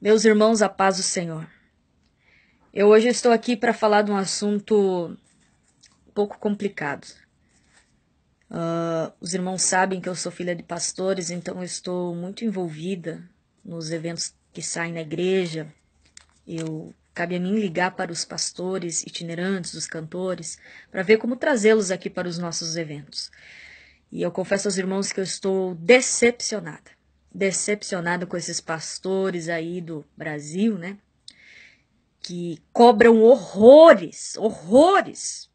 Meus irmãos, a paz do Senhor. Eu hoje estou aqui para falar de um assunto um pouco complicado. Uh, os irmãos sabem que eu sou filha de pastores, então eu estou muito envolvida nos eventos que saem na igreja. Eu cabe a mim ligar para os pastores itinerantes, os cantores, para ver como trazê-los aqui para os nossos eventos. E eu confesso aos irmãos que eu estou decepcionada decepcionado com esses pastores aí do Brasil, né? Que cobram horrores, horrores,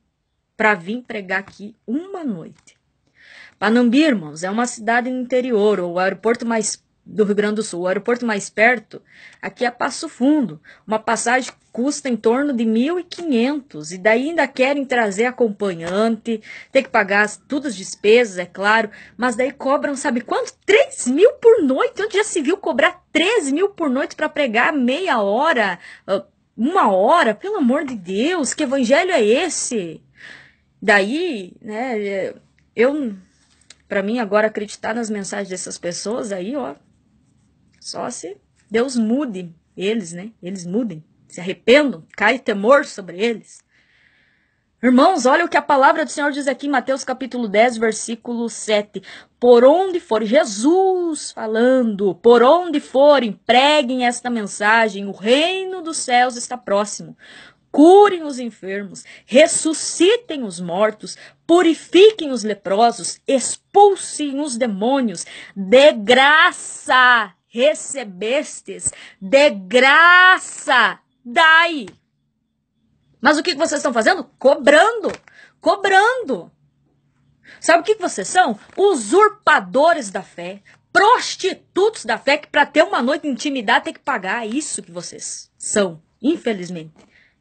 para vir pregar aqui uma noite. Panambi, irmãos, é uma cidade no interior, o aeroporto mais do Rio Grande do Sul. O aeroporto mais perto aqui é Passo Fundo. Uma passagem custa em torno de 1.500 e daí ainda querem trazer acompanhante, ter que pagar todas as despesas, é claro, mas daí cobram, sabe quanto? 3 mil por noite. Onde já se viu cobrar 3 mil por noite para pregar meia hora, ah, uma hora? Pelo amor de Deus, que evangelho é esse? Daí, né, eu para mim agora acreditar nas mensagens dessas pessoas aí, ó, só se Deus mude eles, né? Eles mudem, se arrependam, cai temor sobre eles. Irmãos, olha o que a palavra do Senhor diz aqui em Mateus capítulo 10, versículo 7. Por onde forem, Jesus falando, por onde forem, preguem esta mensagem: o reino dos céus está próximo. Curem os enfermos, ressuscitem os mortos, purifiquem os leprosos, expulsem os demônios. De graça recebestes de graça, dai. Mas o que vocês estão fazendo? Cobrando, cobrando. Sabe o que vocês são? Usurpadores da fé, prostitutos da fé, que para ter uma noite de intimidade tem que pagar. É isso que vocês são, infelizmente.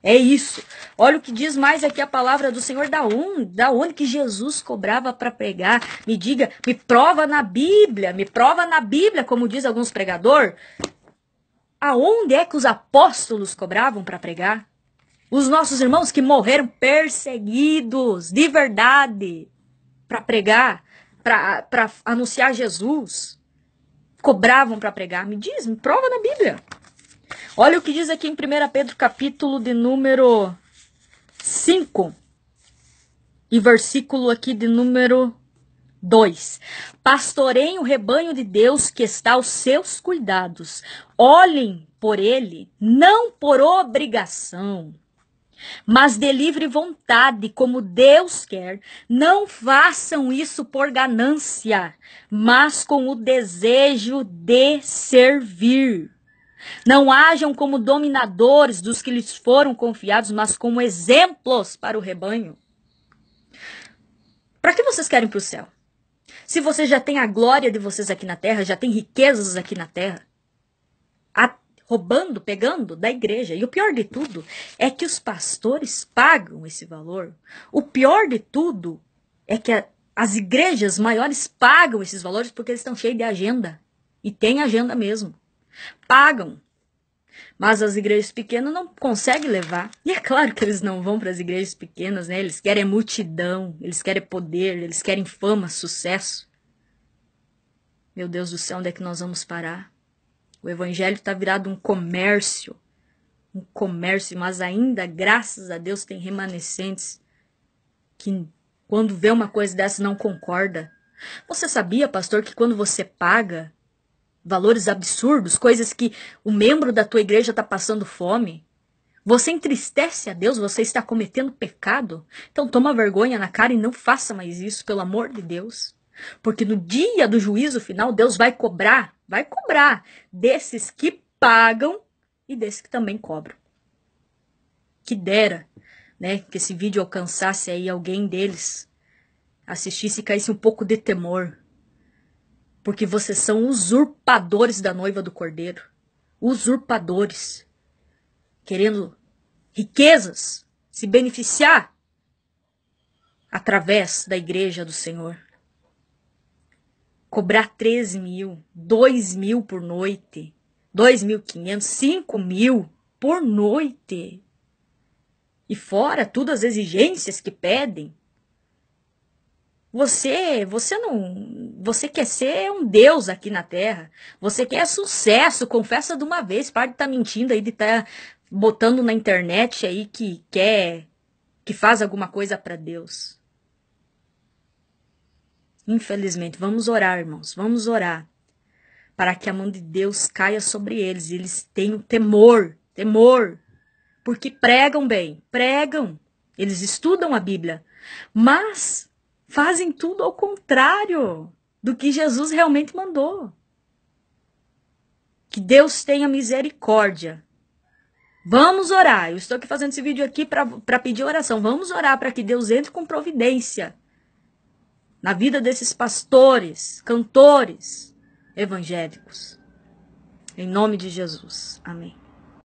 É isso. Olha o que diz mais aqui a palavra do Senhor. Da onde, da onde que Jesus cobrava para pregar? Me diga, me prova na Bíblia, me prova na Bíblia, como diz alguns pregador. Aonde é que os apóstolos cobravam para pregar? Os nossos irmãos que morreram perseguidos de verdade para pregar, para anunciar Jesus, cobravam para pregar. Me diz, me prova na Bíblia. Olha o que diz aqui em 1 Pedro, capítulo de número 5 e versículo aqui de número 2. Pastorem o rebanho de Deus que está aos seus cuidados. Olhem por ele, não por obrigação, mas de livre vontade, como Deus quer. Não façam isso por ganância, mas com o desejo de servir. Não hajam como dominadores dos que lhes foram confiados, mas como exemplos para o rebanho. Para que vocês querem para o céu? Se vocês já têm a glória de vocês aqui na terra, já têm riquezas aqui na terra, a, roubando, pegando da igreja. E o pior de tudo é que os pastores pagam esse valor. O pior de tudo é que a, as igrejas maiores pagam esses valores porque eles estão cheios de agenda. E tem agenda mesmo pagam. Mas as igrejas pequenas não conseguem levar. E é claro que eles não vão para as igrejas pequenas, né? Eles querem multidão, eles querem poder, eles querem fama, sucesso. Meu Deus do céu, onde é que nós vamos parar? O evangelho está virado um comércio, um comércio, mas ainda, graças a Deus, tem remanescentes que quando vê uma coisa dessa não concorda. Você sabia, pastor, que quando você paga, valores absurdos, coisas que o membro da tua igreja está passando fome. Você entristece a Deus, você está cometendo pecado. Então toma vergonha na cara e não faça mais isso, pelo amor de Deus. Porque no dia do juízo final, Deus vai cobrar, vai cobrar desses que pagam e desses que também cobram. Que dera, né, que esse vídeo alcançasse aí alguém deles, assistisse e caísse um pouco de temor porque vocês são usurpadores da noiva do cordeiro. Usurpadores. Querendo riquezas, se beneficiar através da igreja do Senhor. Cobrar 13 mil, 2 mil por noite, 2.500, 5 mil por noite. E fora todas as exigências que pedem. Você, você não, você quer ser um deus aqui na Terra. Você quer sucesso, confessa de uma vez. Para de estar tá mentindo aí, de estar tá botando na internet aí que quer, que faz alguma coisa para Deus. Infelizmente, vamos orar, irmãos, vamos orar para que a mão de Deus caia sobre eles Eles eles o temor, temor, porque pregam bem, pregam, eles estudam a Bíblia, mas fazem tudo ao contrário do que Jesus realmente mandou. Que Deus tenha misericórdia. Vamos orar. Eu estou aqui fazendo esse vídeo aqui para pedir oração. Vamos orar para que Deus entre com providência na vida desses pastores, cantores evangélicos. Em nome de Jesus. Amém.